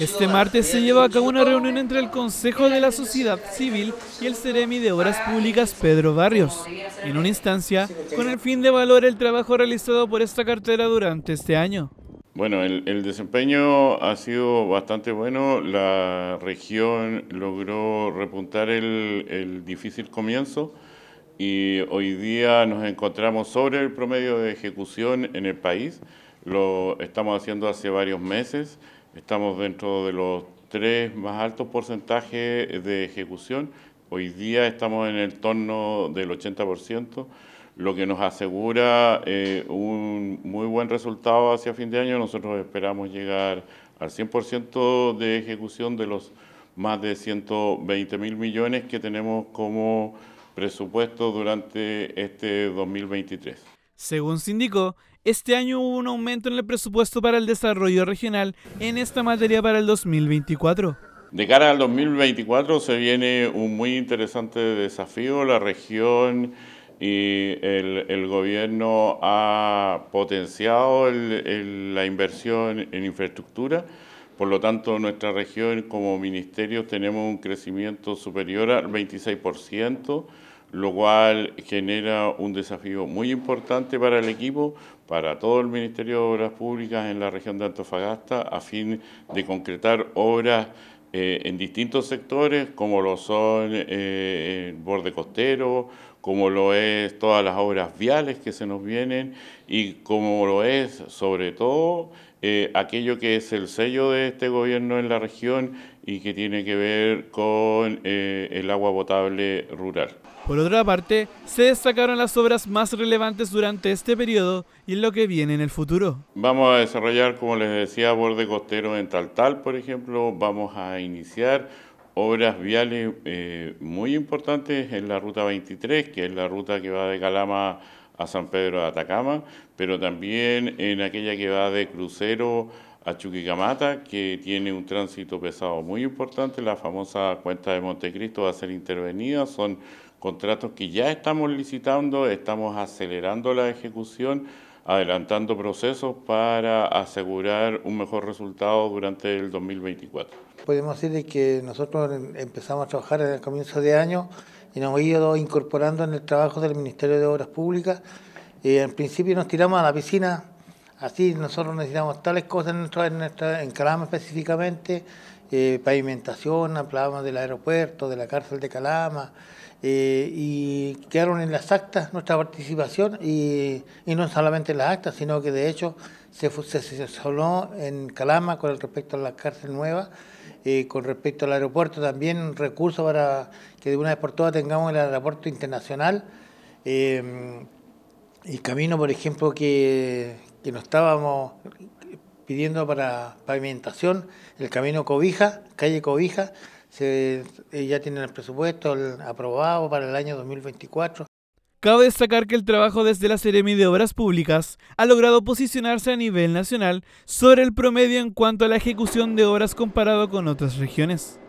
Este martes se lleva a cabo una reunión entre el Consejo de la Sociedad Civil y el Ceremi de Obras Públicas Pedro Barrios, en una instancia con el fin de valorar el trabajo realizado por esta cartera durante este año. Bueno, el, desempeño ha sido bastante bueno, la región logró repuntar el, el difícil comienzo y hoy día nos encontramos sobre el promedio de ejecución en el país. Lo estamos haciendo hace varios meses, estamos dentro de los tres más altos porcentajes de ejecución. Hoy día estamos en el torno del 80%, lo que nos asegura eh, un muy buen resultado hacia fin de año. Nosotros esperamos llegar al 100% de ejecución de los más de 120 mil millones que tenemos como presupuesto durante este 2023. Según se indicó, este año hubo un aumento en el presupuesto para el desarrollo regional en esta materia para el 2024. De cara al 2024 se viene un muy interesante desafío. La región y el, gobierno ha potenciado la inversión en infraestructura. Por lo tanto, nuestra región como ministerio tenemos un crecimiento superior al 26% lo cual genera un desafío muy importante para el equipo, para todo el Ministerio de Obras Públicas en la región de Antofagasta, a fin de concretar obras eh, en distintos sectores, como lo son eh, el borde costero, como lo es todas las obras viales que se nos vienen y como lo es, sobre todo, eh, aquello que es el sello de este gobierno en la región y que tiene que ver con eh, el agua potable rural. Por otra parte, se destacaron las obras más relevantes durante este periodo y en lo que viene en el futuro. Vamos a desarrollar, como les decía, borde costero en Taltal, por ejemplo, vamos a iniciar obras viales eh, muy importantes en la ruta 23, que es la ruta que va de Calama a San Pedro de Atacama, pero también en aquella que va de crucero a Chuquicamata, que tiene un tránsito pesado muy importante. La famosa cuenta de Montecristo va a ser intervenida. Son contratos que ya estamos licitando, estamos acelerando la ejecución, adelantando procesos para asegurar un mejor resultado durante el 2024. Podemos decir que nosotros em, empezamos a trabajar en el comienzo de año y nos hemos ido incorporando en el trabajo del Ministerio de Obras Públicas. Y eh, en principio nos tiramos a la piscina así nosotros necesitamos tales cosas en, nuestra, en, Calama específicamente, eh, pavimentación, hablábamos del aeropuerto, de la cárcel de Calama, eh, y quedaron en las actas nuestra participación, y, no solamente en las actas, sino que de hecho se, se, en Calama con respecto a la cárcel nueva, eh, con respecto al aeropuerto también recursos para que de una vez por todas tengamos el aeropuerto internacional. y camino, por ejemplo, que, que nos estábamos pidiendo para pavimentación el camino Cobija, calle Cobija, eh, ya tienen el presupuesto aprobado para el año 2024. Cabe destacar que el trabajo desde la Seremi de Obras Públicas ha logrado posicionarse a nivel nacional sobre el promedio en cuanto a la ejecución de obras comparado con otras regiones.